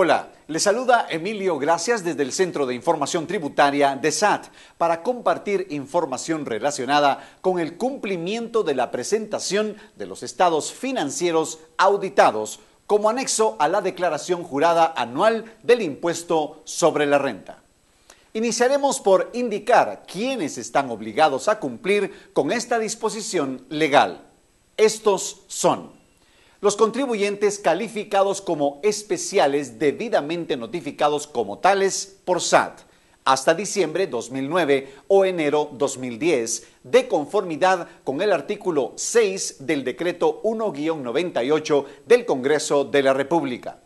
Hola, le saluda Emilio Gracias desde el Centro de Información Tributaria de SAT para compartir información relacionada con el cumplimiento de la presentación de los estados financieros auditados como anexo a la declaración jurada anual del impuesto sobre la renta. Iniciaremos por indicar quiénes están obligados a cumplir con esta disposición legal. Estos son los contribuyentes calificados como especiales debidamente notificados como tales por SAT hasta diciembre 2009 o enero 2010, de conformidad con el artículo 6 del decreto 1-98 del Congreso de la República.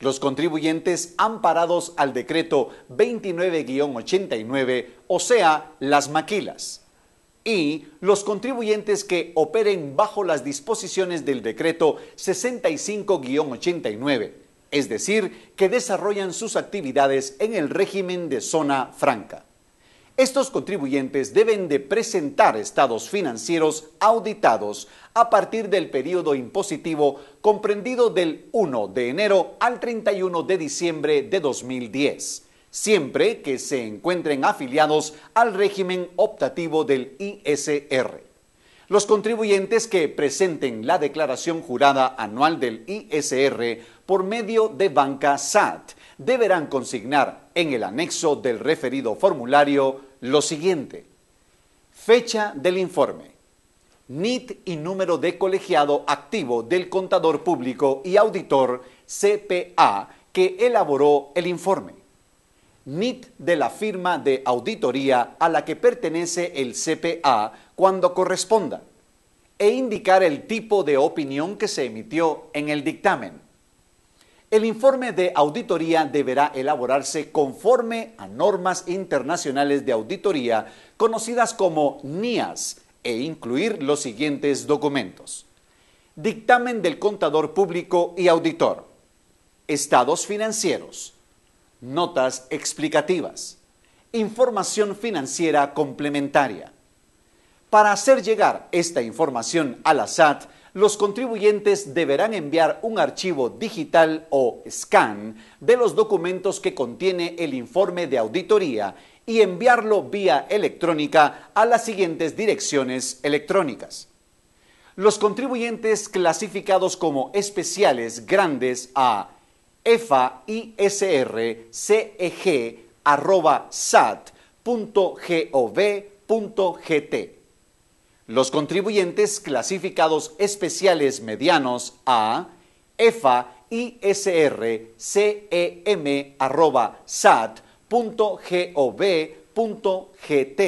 Los contribuyentes amparados al decreto 29-89, o sea, las maquilas y los contribuyentes que operen bajo las disposiciones del decreto 65-89, es decir, que desarrollan sus actividades en el régimen de zona franca. Estos contribuyentes deben de presentar estados financieros auditados a partir del periodo impositivo comprendido del 1 de enero al 31 de diciembre de 2010 siempre que se encuentren afiliados al régimen optativo del ISR. Los contribuyentes que presenten la declaración jurada anual del ISR por medio de banca SAT deberán consignar en el anexo del referido formulario lo siguiente. Fecha del informe. NIT y número de colegiado activo del contador público y auditor CPA que elaboró el informe NIT de la firma de auditoría a la que pertenece el CPA cuando corresponda e indicar el tipo de opinión que se emitió en el dictamen. El informe de auditoría deberá elaborarse conforme a normas internacionales de auditoría conocidas como NIAS e incluir los siguientes documentos. Dictamen del contador público y auditor. Estados financieros notas explicativas, información financiera complementaria. Para hacer llegar esta información a la SAT, los contribuyentes deberán enviar un archivo digital o scan de los documentos que contiene el informe de auditoría y enviarlo vía electrónica a las siguientes direcciones electrónicas. Los contribuyentes clasificados como especiales grandes A faisrceg.sat.gov.gt. Los contribuyentes clasificados especiales medianos a faisrcem.sat.gov.gt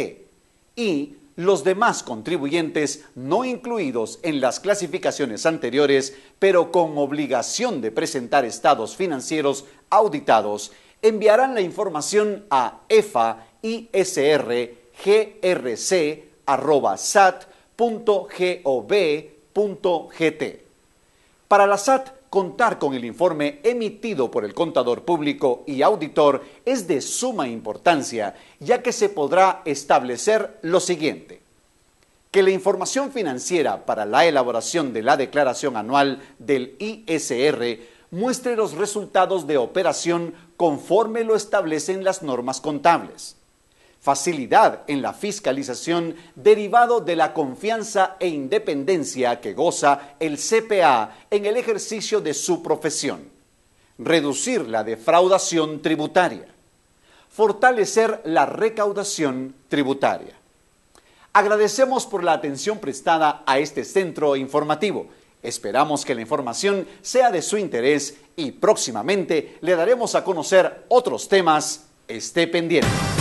y los demás contribuyentes no incluidos en las clasificaciones anteriores, pero con obligación de presentar estados financieros auditados, enviarán la información a Gt. Para la SAT, contar con el informe emitido por el contador público y auditor es de suma importancia, ya que se podrá establecer lo siguiente que la información financiera para la elaboración de la declaración anual del ISR muestre los resultados de operación conforme lo establecen las normas contables facilidad en la fiscalización derivado de la confianza e independencia que goza el CPA en el ejercicio de su profesión, reducir la defraudación tributaria, fortalecer la recaudación tributaria. Agradecemos por la atención prestada a este centro informativo. Esperamos que la información sea de su interés y próximamente le daremos a conocer otros temas. Esté pendiente.